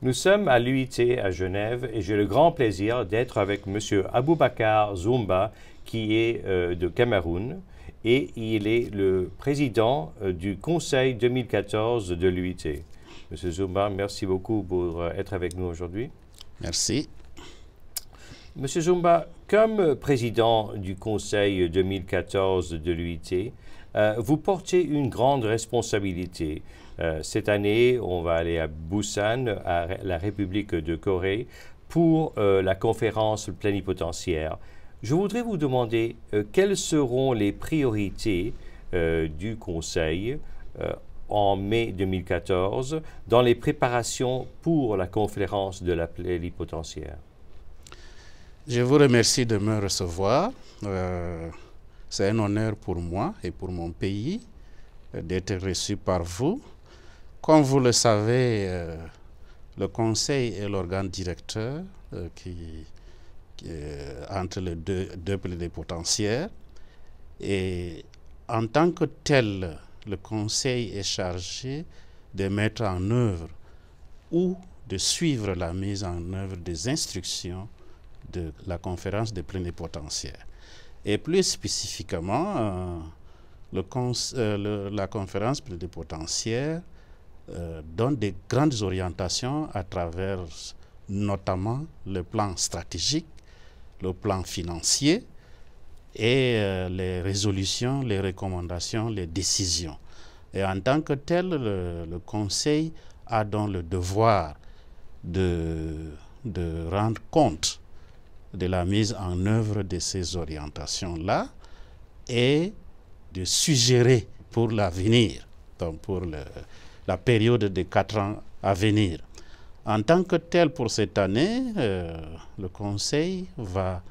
Nous sommes à l'UIT à Genève et j'ai le grand plaisir d'être avec M. Aboubakar Zumba qui est euh, de Cameroun et il est le président euh, du Conseil 2014 de l'UIT. Monsieur Zumba, merci beaucoup pour euh, être avec nous aujourd'hui. Merci. Monsieur Zumba, comme président du Conseil 2014 de l'UIT, vous portez une grande responsabilité. Euh, cette année, on va aller à Busan, à la République de Corée, pour euh, la conférence plénipotentiaire. Je voudrais vous demander euh, quelles seront les priorités du Conseil en mai 2014 dans les préparations pour la conférence de la plénipotentiaire. Je vous remercie de me recevoir. c'est un honneur pour moi et pour mon pays d'être reçu par vous. Comme vous le savez, euh, le Conseil est l'organe directeur euh, qui, euh, entre les deux, deux plénipotentiaires. Et en tant que tel, le Conseil est chargé de mettre en œuvre ou de suivre la mise en œuvre des instructions de la conférence des plénipotentiaires. Et plus spécifiquement, le la conférence plénipotentiaire euh, donne des grandes orientations à travers notamment le plan stratégique, le plan financier et euh, les résolutions, les recommandations, les décisions. Et en tant que tel, le, Conseil a donc le devoir de, de rendre compte de la mise en œuvre de ces orientations-là et de suggérer pour l'avenir, donc pour le, la période des quatre ans à venir. En tant que tel, pour cette année, euh, le Conseil va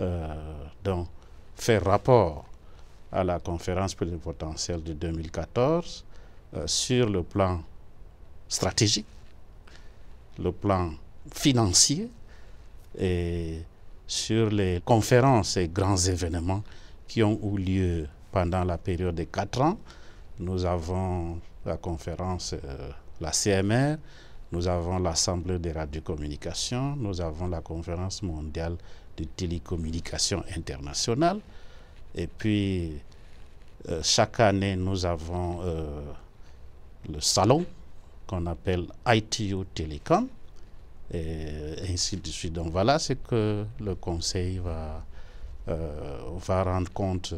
euh, donc faire rapport à la conférence potentiel de 2014 euh, sur le plan stratégique, le plan financier et sur les conférences et grands événements qui ont eu lieu pendant la période des quatre ans nous avons la conférence, euh, la CMR, nous avons l'Assemblée des radiocommunications, nous avons la conférence mondiale de télécommunications internationale. Et puis, euh, chaque année, nous avons euh, le salon qu'on appelle ITU Telecom, et ainsi de suite. Donc voilà ce que le Conseil va, va rendre compte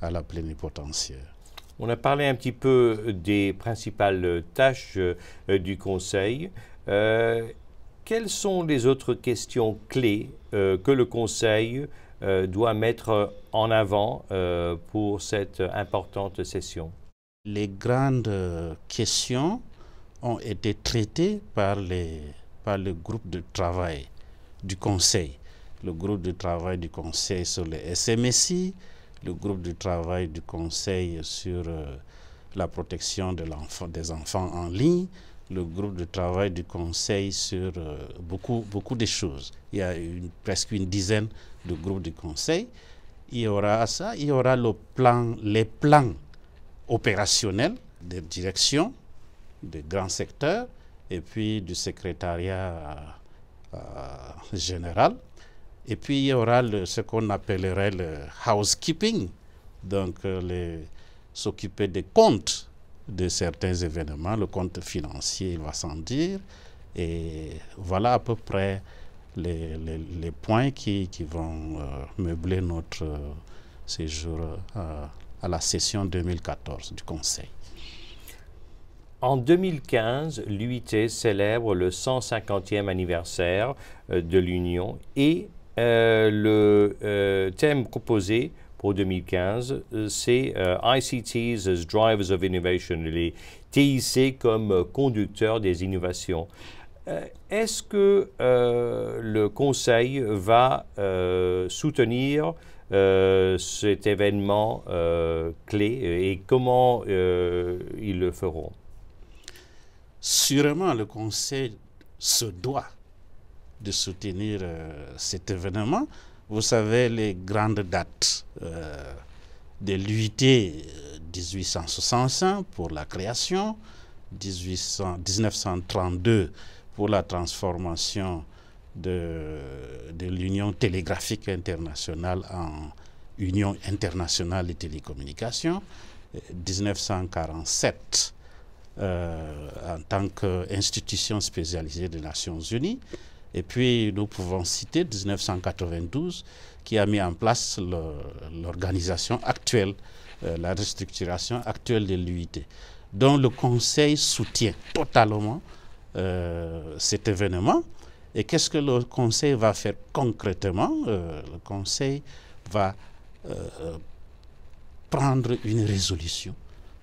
à la plénipotentiaire. On a parlé un petit peu des principales tâches euh, du Conseil. Euh, quelles sont les autres questions clés euh, que le Conseil doit mettre en avant pour cette importante session Les grandes questions ont été traitées par, par le groupe de travail du Conseil. Le groupe de travail du Conseil sur les SMSI, le groupe de travail du Conseil sur euh, la protection des enfants en ligne, le groupe de travail du Conseil sur euh, beaucoup, beaucoup de choses. Il y a presque une dizaine de groupes du Conseil. Il y aura ça, il y aura les plans opérationnels des directions, des grands secteurs et puis du secrétariat euh, général et puis il y aura ce qu'on appellerait le housekeeping, donc euh, s'occuper des comptes de certains événements, le compte financier, il va s'en dire. Et voilà à peu près les, points qui, qui vont euh, meubler notre euh, séjour à la session 2014 du Conseil. En 2015, l'UIT célèbre le 150e anniversaire de l'Union et euh, le euh, thème proposé pour 2015, euh, c'est ICTs as Drivers of Innovation, les TIC comme conducteurs des innovations. Est-ce que le Conseil va soutenir cet événement clé et comment ils le feront Sûrement, le Conseil se doit de soutenir euh, cet événement. Vous savez, les grandes dates euh, de l'UIT 1865 euh, pour la création, 1932 pour la transformation de, l'Union télégraphique internationale en Union internationale des télécommunications, 1947 en tant qu'institution spécialisée des Nations Unies, et puis nous pouvons citer 1992 qui a mis en place l'organisation actuelle, euh, la restructuration actuelle de l'UIT, dont le Conseil soutient totalement euh, cet événement. Et qu'est-ce que le Conseil va faire concrètement euh, Le Conseil va prendre une résolution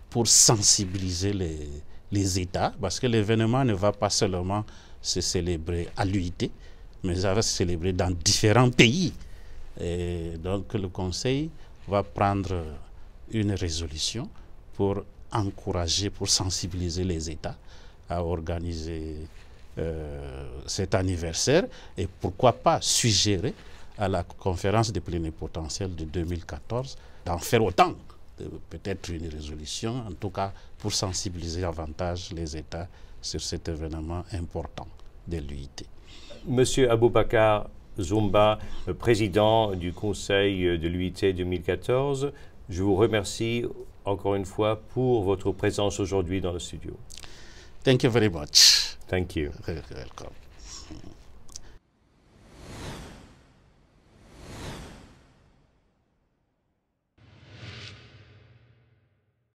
pour sensibiliser les, les États, parce que l'événement ne va pas seulement se célébrer à l'UIT, mais ça va se célébrer dans différents pays. Et donc le Conseil va prendre une résolution pour encourager, pour sensibiliser les États à organiser euh, cet anniversaire et pourquoi pas suggérer à la conférence des plénipotentiels de 2014 d'en faire autant, euh, peut-être une résolution, en tout cas pour sensibiliser davantage les États sur cet événement important de l'UIT. Monsieur Aboubakar Zumba, président du Conseil de l'UIT 2014, je vous remercie encore une fois pour votre présence aujourd'hui dans le studio. Thank you very much. Thank you. welcome.